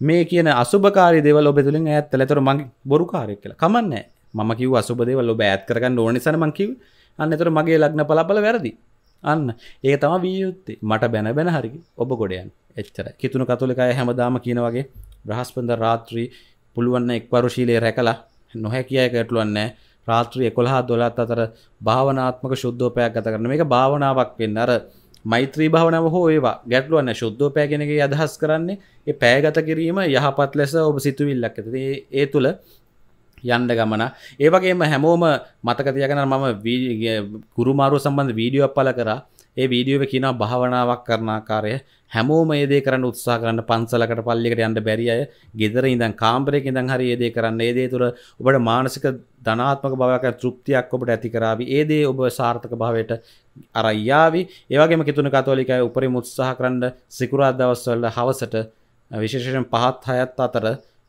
A: මේ කියන අසුභකාරය දෙවල ඔබෙතුලින් ඇත් තලතර මගේ බොරුකාරය කියලා කමන්න මම කිව් අසුබදේවල් ඔබ ඇත් කරගන්න ඕනනි සනමංකිව අන්නතර මගේ ලග්න පලපල වැරදි අන්න ඒ තම වියයුත්තේ මට බැන බැන හරි ඔබ ගොඩයන් එච්චර කිතුුණු කතුලිකය හැමදාම කියන වගේ බ්‍රහස්පන්ද රාත්‍රී පුළුවන්න එක්වරුශීලය රැකලා නොහැ කියය කටලුවන්න රාත්‍රී එකොළහා දොලත් අතර භාවනාත්මක ශුද්ධෝපයක් ගත කරන මේ භාවනාවක් වෙන්න අර මෛත්‍රී භාවනාව හෝ ඒවා ගැටලුවන්න ශුද්ධෝ පෑගෙනගේ අදහස් කරන්නේ ඒ පෑගත කිරීම යහපත් ලෙස ඔබ සිතුවිල්ලක් ඇති ඒ තුළ යන්න ගමන ඒවගේම හැමෝම මතකතියගෙන මම ගුරුමාරු සම්බන්ධ වීඩියෝ පල කරා ඒ වීඩියෝ එක කියනවා භාවනාවක් කරන ආකාරය හැමෝම මේ දේ කරන්න උත්සාහ කරන්න පන්සලකට පල්ලියකට යන්න බැරි අය ගෙදර ඉඳන් කාමරයක ඉඳන් හරි මේ දේ කරන්න මේ දේ තුළ ඔබට මානසික ධනාත්මක භාවයක් තෘප්තියක් ඔබට ඇති කරાવી ඒ දේ ඔබ සාර්ථක භාවයට අරන් යාවි ඒ වගේම කිතුණු කතෝලිකය උපරිම උත්සාහ කරන්න සිකුරාදා දවස්වල හවසට විශේෂයෙන් පහත් හයත් අතර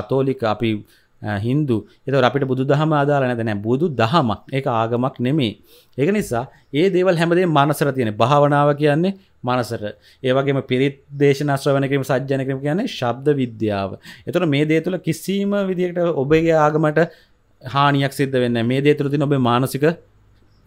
A: කතෝලික අපි හින්දු එත අපිට බුදු දහම ආදාර නැදන බුදු දහමක් ඒ ආගමක් නෙමේ ඒක නිසා ඒ දේවල් හැමදේ මනසර තියෙන භාවනාව කියන්නේ මනසර ඒවගේම පිරිත් දේශනශ්‍රවනකම සජ්‍යනකම කියන්නේ ශබ්ද විද්‍යාව එතුට මේ දේ තුළ කිසිීම විදිකට ඔබගේ ආගමට හානියක් සිද්ධ වෙන්න මේ දේ තුළ තින ඔබේ මානසික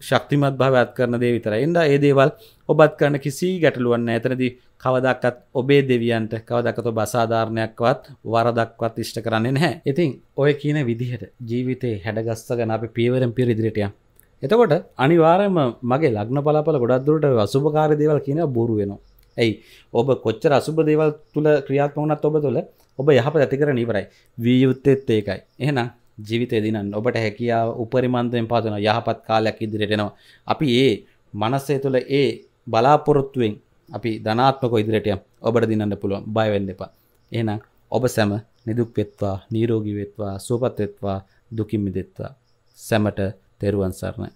A: ශක්තිමත් භාවත් කරන දේ විතර එන්ඩ ඒ දේවල් ඔබත් කරන්න කිසි ගැටලුවන්න ඇතනදී කවදක්කත් ඔබේ දෙවියන්ට කවදකත බසාධාරණයක්වත් වරදක්වත් ඉෂ්ට කරන්නේ නැහැ ඉතින් ඔය කියන විදිහට ජීවිතේ හැඩගස්සගන අපි පියවරෙන් පිර ඉදිරිටය එතකොට අනිවාරයම මගේ ලග්න පලාපල ගොඩක්දුරට අසුභකාර දේවල් කියන බොරුවෙනවා ඇයි ඔබ කොච්චර අසුභ දේවල් තුළ ක්‍රියාත්මවනත් ඔබ තුළ ඔබ යහප ඇති කර නිවරයි වියයුත්තෙත් ඒකයි එහෙනම් ජීවිතය දිනන්න ඔබට හැකියාව උපරිමන්තයෙන් පාතන යහපත් කාලයක් ඉදිරිටෙනවා අපි ඒ මනස්සේ තුළ ඒ බලාපොරොත්තුවෙන් අපි ධනාත්මක ඉදිරියට ඔබට දිනන්න පුළුවන් බය වෙන්න එපා. එහෙනම් ඔබ සැම නිදුක් වෙත්වා, නිරෝගී වෙත්වා, සුවපත් වෙත්වා, දුකින් මිදෙත්වා. සැමට තෙරුවන් සරණයි.